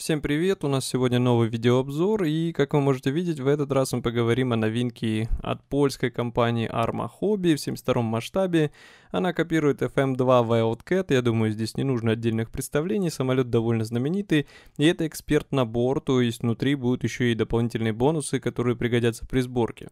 Всем привет, у нас сегодня новый видеообзор, и как вы можете видеть, в этот раз мы поговорим о новинке от польской компании Arma Hobby в 72 масштабе. Она копирует FM2 эм Wildcat, я думаю, здесь не нужно отдельных представлений, самолет довольно знаменитый, и это эксперт набор, то есть внутри будут еще и дополнительные бонусы, которые пригодятся при сборке.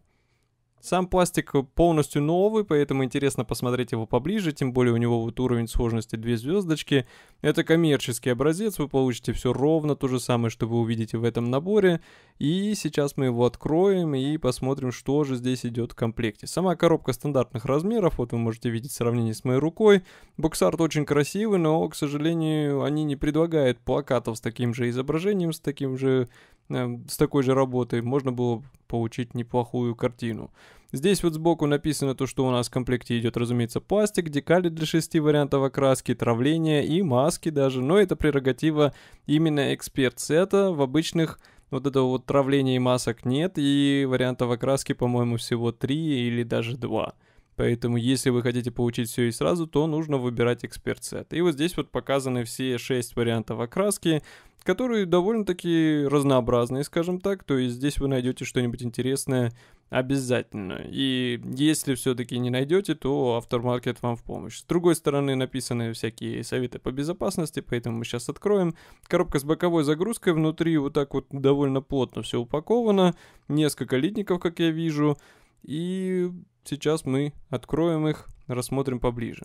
Сам пластик полностью новый, поэтому интересно посмотреть его поближе, тем более у него вот уровень сложности 2 звездочки. Это коммерческий образец, вы получите все ровно то же самое, что вы увидите в этом наборе. И сейчас мы его откроем и посмотрим, что же здесь идет в комплекте. Сама коробка стандартных размеров, вот вы можете видеть сравнение с моей рукой. Боксарт очень красивый, но, к сожалению, они не предлагают плакатов с таким же изображением, с таким же Эм, с такой же работой можно было получить неплохую картину. Здесь вот сбоку написано то, что у нас в комплекте идет, разумеется, пластик, декали для шести вариантов окраски, травления и маски даже, но это прерогатива именно эксперт-сета в обычных вот этого вот травления и масок нет, и вариантов окраски, по-моему, всего три или даже два. Поэтому, если вы хотите получить все и сразу, то нужно выбирать эксперт сет. И вот здесь вот показаны все шесть вариантов окраски, которые довольно-таки разнообразные, скажем так. То есть здесь вы найдете что-нибудь интересное обязательно. И если все-таки не найдете, то автормаркет вам в помощь. С другой стороны написаны всякие советы по безопасности, поэтому мы сейчас откроем. Коробка с боковой загрузкой, внутри вот так вот довольно плотно все упаковано. Несколько литников, как я вижу. И сейчас мы откроем их, рассмотрим поближе.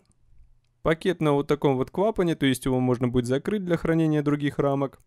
Пакет на вот таком вот клапане, то есть его можно будет закрыть для хранения других рамок.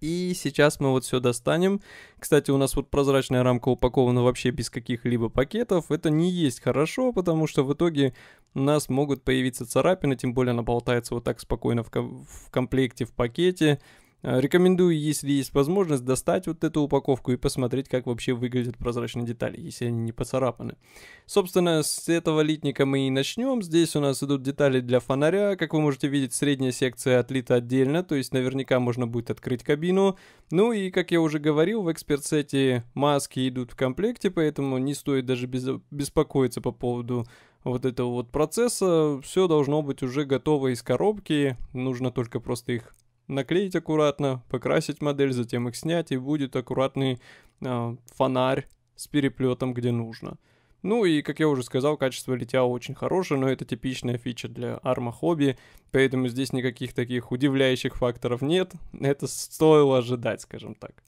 И сейчас мы вот все достанем. Кстати, у нас вот прозрачная рамка упакована вообще без каких-либо пакетов. Это не есть хорошо, потому что в итоге у нас могут появиться царапины, тем более она болтается вот так спокойно в, ко в комплекте, в пакете. Э, рекомендую, если есть возможность, достать вот эту упаковку и посмотреть, как вообще выглядят прозрачные детали, если они не поцарапаны. Собственно, с этого литника мы и начнем. Здесь у нас идут детали для фонаря. Как вы можете видеть, средняя секция отлита отдельно, то есть наверняка можно будет открыть кабину. Ну и, как я уже говорил, в эксперт-сете маски идут в комплекте, поэтому не стоит даже беспокоиться по поводу вот этого вот процесса. Все должно быть уже готово из коробки, нужно только просто их наклеить аккуратно, покрасить модель, затем их снять, и будет аккуратный э, фонарь с переплетом, где нужно. Ну и, как я уже сказал, качество литья очень хорошее, но это типичная фича для Arma Hobby, поэтому здесь никаких таких удивляющих факторов нет. Это стоило ожидать, скажем так.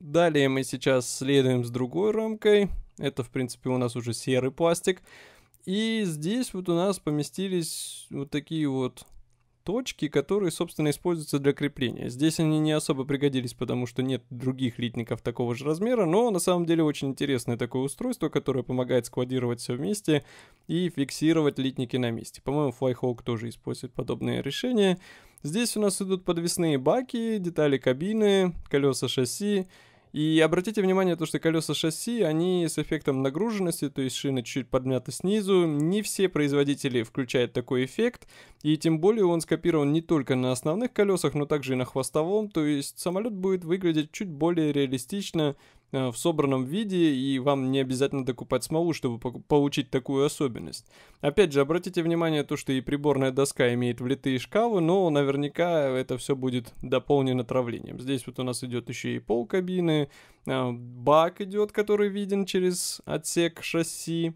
Далее мы сейчас следуем с другой рамкой. Это, в принципе, у нас уже серый пластик. И здесь вот у нас поместились вот такие вот точки, которые, собственно, используются для крепления. Здесь они не особо пригодились, потому что нет других литников такого же размера, но на самом деле очень интересное такое устройство, которое помогает складировать все вместе и фиксировать литники на месте. По-моему, Flyhawk тоже использует подобные решения. Здесь у нас идут подвесные баки, детали кабины, колеса шасси, и обратите внимание, то, что колеса шасси, они с эффектом нагруженности, то есть шины чуть подмяты снизу. Не все производители включают такой эффект, и тем более он скопирован не только на основных колесах, но также и на хвостовом, то есть самолет будет выглядеть чуть более реалистично, Э, в собранном виде, и вам не обязательно докупать смолу, чтобы получить такую особенность. Опять же, обратите внимание то, что и приборная доска имеет влитые шкалы, но наверняка это все будет дополнено травлением. Здесь вот у нас идет еще и пол кабины, э, бак идет, который виден через отсек шасси,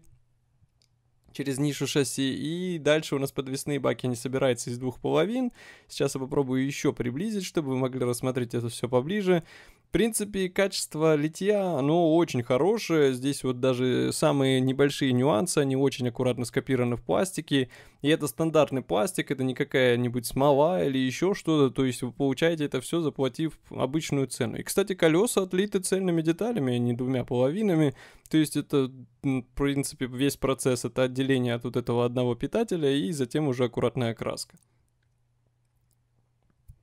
через нишу шасси, и дальше у нас подвесные баки не собираются из двух половин. Сейчас я попробую еще приблизить, чтобы вы могли рассмотреть это все поближе. В принципе, качество литья, оно очень хорошее. Здесь вот даже самые небольшие нюансы, они очень аккуратно скопированы в пластике. И это стандартный пластик, это не какая-нибудь смола или еще что-то. То есть вы получаете это все, заплатив обычную цену. И, кстати, колеса отлиты цельными деталями, а не двумя половинами. То есть это, в принципе, весь процесс. Это отделение от вот этого одного питателя и затем уже аккуратная окраска.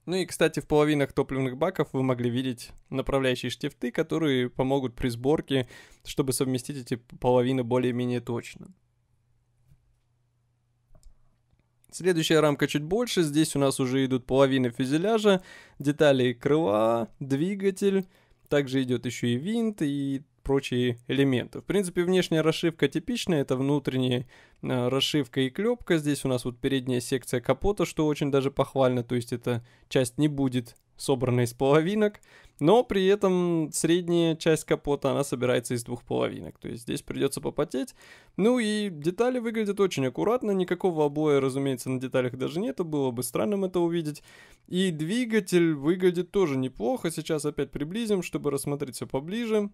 Ну и, кстати, в половинах топливных баков вы могли видеть направляющие штифты, которые помогут при сборке, чтобы совместить эти половины более-менее точно. Следующая рамка чуть больше. Здесь у нас уже идут половины фюзеляжа, детали крыла, двигатель. Также идет еще и винт, и прочие элементы. В принципе, внешняя расшивка типичная, это внутренняя э, расшивка и клепка. Здесь у нас вот передняя секция капота, что очень даже похвально, то есть эта часть не будет собрана из половинок, но при этом средняя часть капота, она собирается из двух половинок, то есть здесь придется попотеть. Ну и детали выглядят очень аккуратно, никакого обоя, разумеется, на деталях даже нету, было бы странным это увидеть. И двигатель выглядит тоже неплохо, сейчас опять приблизим, чтобы рассмотреть все поближе.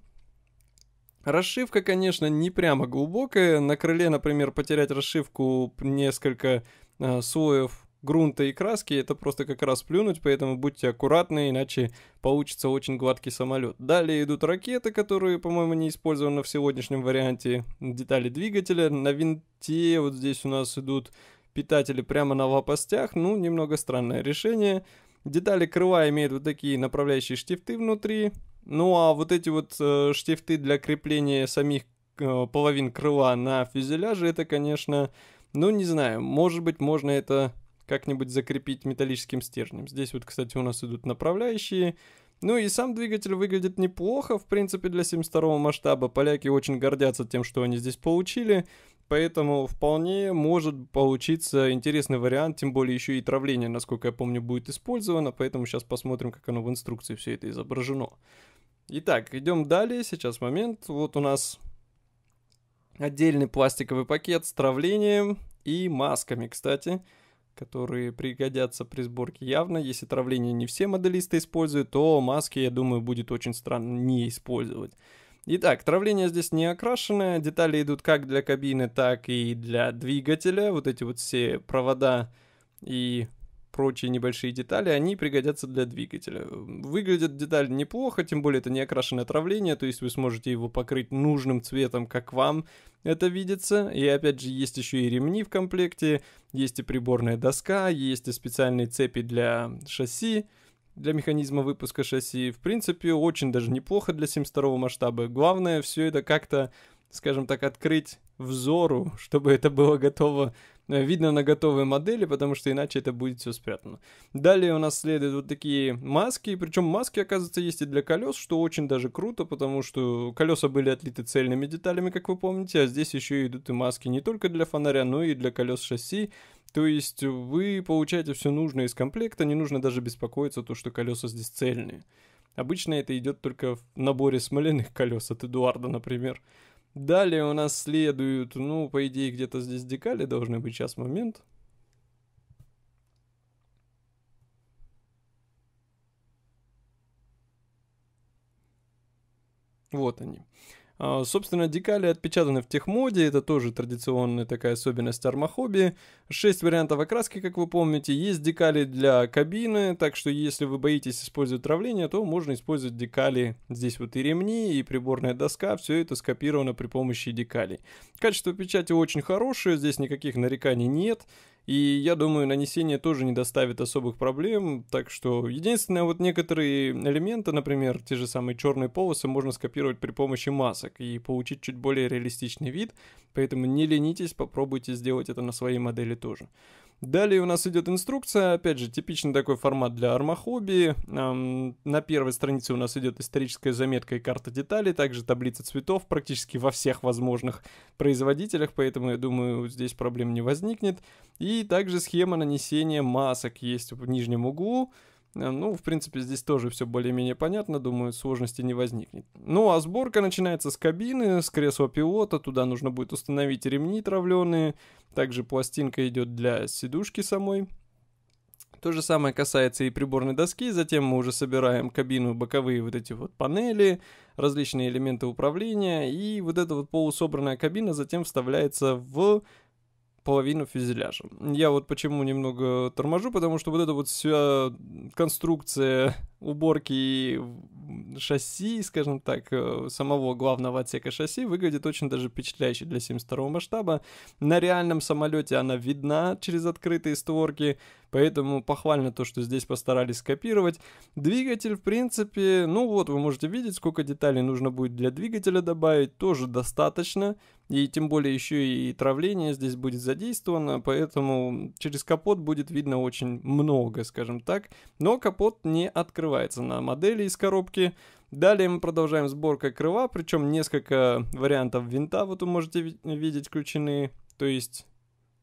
Расшивка, конечно, не прямо глубокая. На крыле, например, потерять расшивку несколько э, слоев грунта и краски, это просто как раз плюнуть, поэтому будьте аккуратны, иначе получится очень гладкий самолет. Далее идут ракеты, которые, по-моему, не использованы в сегодняшнем варианте, детали двигателя. На винте вот здесь у нас идут питатели прямо на лопастях, ну, немного странное решение. Детали крыла имеют вот такие направляющие штифты внутри, ну а вот эти вот э, штифты для крепления самих э, половин крыла на фюзеляже, это, конечно, ну не знаю, может быть, можно это как-нибудь закрепить металлическим стержнем. Здесь вот, кстати, у нас идут направляющие. Ну и сам двигатель выглядит неплохо, в принципе, для 72 масштаба. Поляки очень гордятся тем, что они здесь получили. Поэтому вполне может получиться интересный вариант, тем более еще и травление, насколько я помню, будет использовано, поэтому сейчас посмотрим, как оно в инструкции все это изображено. Итак, идем далее. Сейчас момент. Вот у нас отдельный пластиковый пакет с травлением и масками, кстати, которые пригодятся при сборке явно. Если травление не все моделисты используют, то маски, я думаю, будет очень странно не использовать. Итак, травление здесь не окрашенное, детали идут как для кабины, так и для двигателя. Вот эти вот все провода и прочие небольшие детали, они пригодятся для двигателя. Выглядит деталь неплохо, тем более это не окрашенное отравление, то есть вы сможете его покрыть нужным цветом, как вам это видится. И опять же, есть еще и ремни в комплекте, есть и приборная доска, есть и специальные цепи для шасси, для механизма выпуска шасси. В принципе, очень даже неплохо для 72 масштаба. Главное, все это как-то, скажем так, открыть взору, чтобы это было готово Э, видно на готовой модели, потому что иначе это будет все спрятано. Далее у нас следуют вот такие маски, причем маски, оказывается, есть и для колес, что очень даже круто, потому что колеса были отлиты цельными деталями, как вы помните, а здесь еще идут и маски не только для фонаря, но и для колес шасси, то есть вы получаете все нужное из комплекта, не нужно даже беспокоиться то, что колеса здесь цельные. Обычно это идет только в наборе смоляных колес от Эдуарда, например. Далее у нас следует, ну, по идее, где-то здесь декали должны быть. Сейчас, момент. Вот они. А, собственно, декали отпечатаны в техмоде, это тоже традиционная такая особенность армахоби. Шесть вариантов окраски, как вы помните. Есть декали для кабины, так что если вы боитесь использовать травление, то можно использовать декали. Здесь вот и ремни, и приборная доска, все это скопировано при помощи декалей. Качество печати очень хорошее, здесь никаких нареканий нет. И я думаю, нанесение тоже не доставит особых проблем. Так что единственное, вот некоторые элементы, например, те же самые черные полосы, можно скопировать при помощи масок и получить чуть более реалистичный вид. Поэтому не ленитесь, попробуйте сделать это на своей модели тоже. Далее у нас идет инструкция, опять же, типичный такой формат для армахобби. Эм, на первой странице у нас идет историческая заметка и карта деталей, также таблица цветов практически во всех возможных производителях, поэтому, я думаю, здесь проблем не возникнет. И также схема нанесения масок есть в нижнем углу. Э, ну, в принципе, здесь тоже все более-менее понятно, думаю, сложности не возникнет. Ну, а сборка начинается с кабины, с кресла пилота, туда нужно будет установить ремни травленные, также пластинка идет для сидушки самой. То же самое касается и приборной доски, затем мы уже собираем кабину, боковые вот эти вот панели, различные элементы управления, и вот эта вот полусобранная кабина затем вставляется в половину фюзеляжа. Я вот почему немного торможу, потому что вот эта вот вся конструкция уборки шасси, скажем так, э, самого главного отсека шасси выглядит очень даже впечатляюще для 72 масштаба. На реальном самолете она видна через открытые створки, Поэтому похвально то, что здесь постарались скопировать. Двигатель, в принципе, ну вот, вы можете видеть, сколько деталей нужно будет для двигателя добавить, тоже достаточно. И тем более еще и травление здесь будет задействовано, поэтому через капот будет видно очень много, скажем так. Но капот не открывается на модели из коробки. Далее мы продолжаем сборкой крыла, причем несколько вариантов винта, вот вы можете видеть, включены. То есть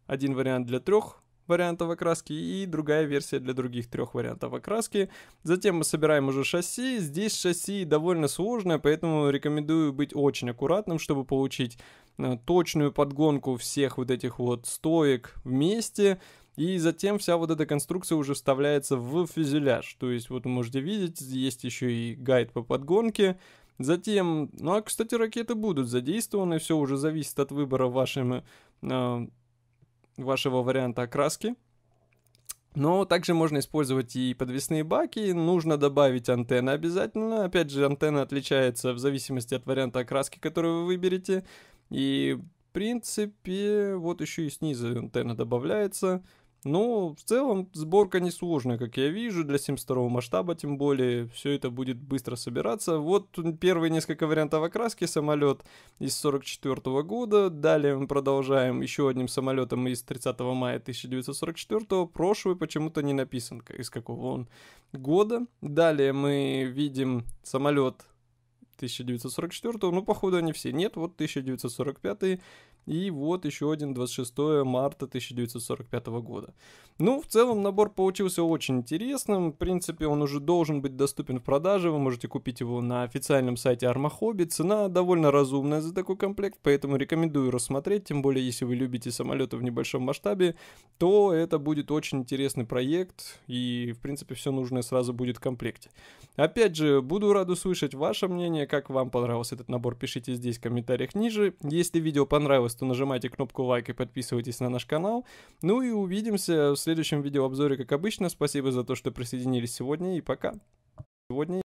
один вариант для трех вариантов окраски и другая версия для других трех вариантов окраски. Затем мы собираем уже шасси. Здесь шасси довольно сложное, поэтому рекомендую быть очень аккуратным, чтобы получить э, точную подгонку всех вот этих вот стоек вместе. И затем вся вот эта конструкция уже вставляется в фюзеляж. То есть вот вы можете видеть, есть еще и гайд по подгонке. Затем, ну а кстати, ракеты будут задействованы, все уже зависит от выбора вашими. Э, вашего варианта окраски. Но также можно использовать и подвесные баки, нужно добавить антенны обязательно. Опять же, антенна отличается в зависимости от варианта окраски, который вы выберете. И, в принципе, вот еще и снизу антенна добавляется – но ну, в целом сборка несложная, как я вижу, для 72 масштаба тем более. Все это будет быстро собираться. Вот первые несколько вариантов окраски самолет из 44 года. Далее мы продолжаем еще одним самолетом из 30 мая 1944. Прошлый почему-то не написан, из какого он года. Далее мы видим самолет 1944, ну, походу, они все. Нет, вот 1945 и вот еще один 26 марта 1945 года. Ну, в целом набор получился очень интересным. В принципе, он уже должен быть доступен в продаже. Вы можете купить его на официальном сайте Армахоби Цена довольно разумная за такой комплект, поэтому рекомендую рассмотреть. Тем более, если вы любите самолеты в небольшом масштабе, то это будет очень интересный проект. И, в принципе, все нужное сразу будет в комплекте. Опять же, буду рад услышать ваше мнение, как вам понравился этот набор. Пишите здесь в комментариях ниже. Если видео понравилось, Пожалуйста, нажимайте кнопку лайк и подписывайтесь на наш канал. Ну и увидимся в следующем видеообзоре, как обычно. Спасибо за то, что присоединились сегодня и пока. Сегодня